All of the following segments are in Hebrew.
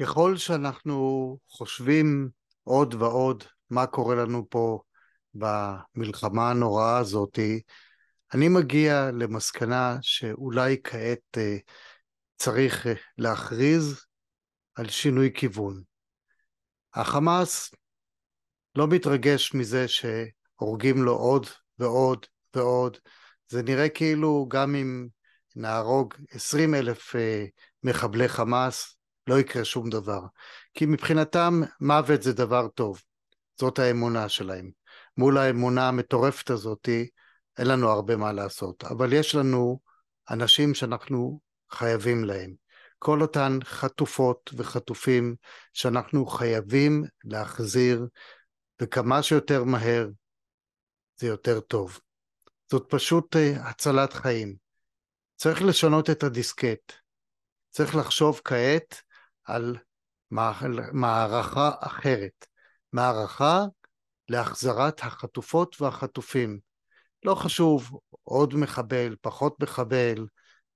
ככל שאנחנו חושבים עוד ועוד מה קורה לנו פה במלחמה הנוראה הזאת, אני מגיע למסקנה שאולי כעת אה, צריך אה, להכריז על שינוי כיוון. החמאס לא מתרגש מזה שהורגים לו עוד ועוד ועוד. זה נראה כאילו גם אם נהרוג עשרים אלף אה, מחבלי חמאס, לא יקרה שום דבר. כי מבחינתם מוות זה דבר טוב. זאת האמונה שלהם. מול האמונה המטורפת הזאת אין לנו הרבה מה לעשות. אבל יש לנו אנשים שאנחנו חייבים להם. כל אותן חטופות וחטופים שאנחנו חייבים להחזיר, וכמה שיותר מהר זה יותר טוב. זאת פשוט אה, הצלת חיים. צריך לשנות את הדיסקט. צריך לחשוב כעת על מערכה אחרת, מערכה להחזרת החטופות והחטופים. לא חשוב עוד מחבל, פחות מחבל,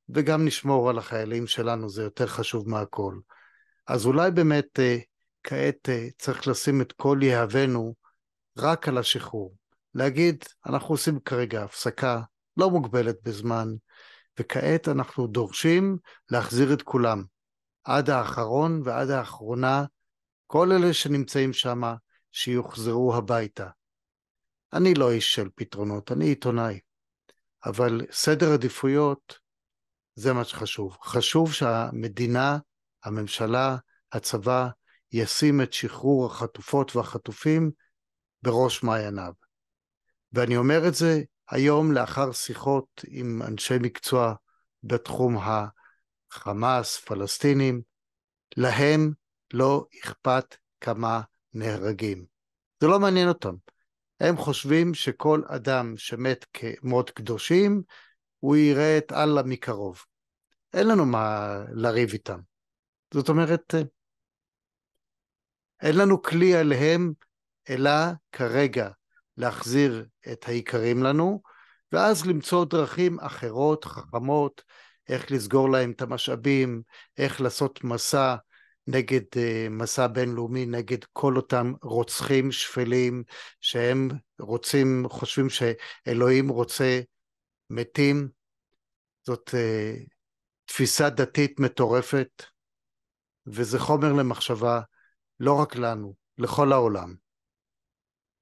וגם נשמור על החיילים שלנו, זה יותר חשוב מהכל. אז אולי באמת אה, כעת אה, צריך לשים את כל יהבנו רק על השחרור. להגיד, אנחנו עושים כרגע הפסקה לא מוגבלת בזמן, וכעת אנחנו דורשים להחזיר את כולם. עד האחרון ועד האחרונה, כל אלה שנמצאים שם, שיוחזרו הביתה. אני לא איש של פתרונות, אני עיתונאי, אבל סדר עדיפויות זה מה שחשוב. חשוב שהמדינה, הממשלה, הצבא, ישים את שחרור החטופות והחטופים בראש מעייניו. ואני אומר את זה היום לאחר שיחות עם אנשי מקצוע בתחום ה... חמאס, פלסטינים, להם לא אכפת כמה נהרגים. זה לא מעניין אותם. הם חושבים שכל אדם שמת כמות קדושים, הוא יראה את אללה מקרוב. אין לנו מה לריב איתם. זאת אומרת, אין לנו כלי עליהם, אלא כרגע להחזיר את היקרים לנו, ואז למצוא דרכים אחרות, חכמות, איך לסגור להם את המשאבים, איך לעשות מסע נגד, אה, מסע בינלאומי נגד כל אותם רוצחים שפלים שהם רוצים, חושבים שאלוהים רוצה מתים. זאת אה, תפיסה דתית מטורפת, וזה חומר למחשבה לא רק לנו, לכל העולם.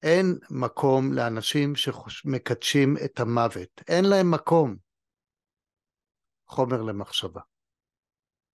אין מקום לאנשים שמקדשים את המוות, אין להם מקום. חומר למחשבה.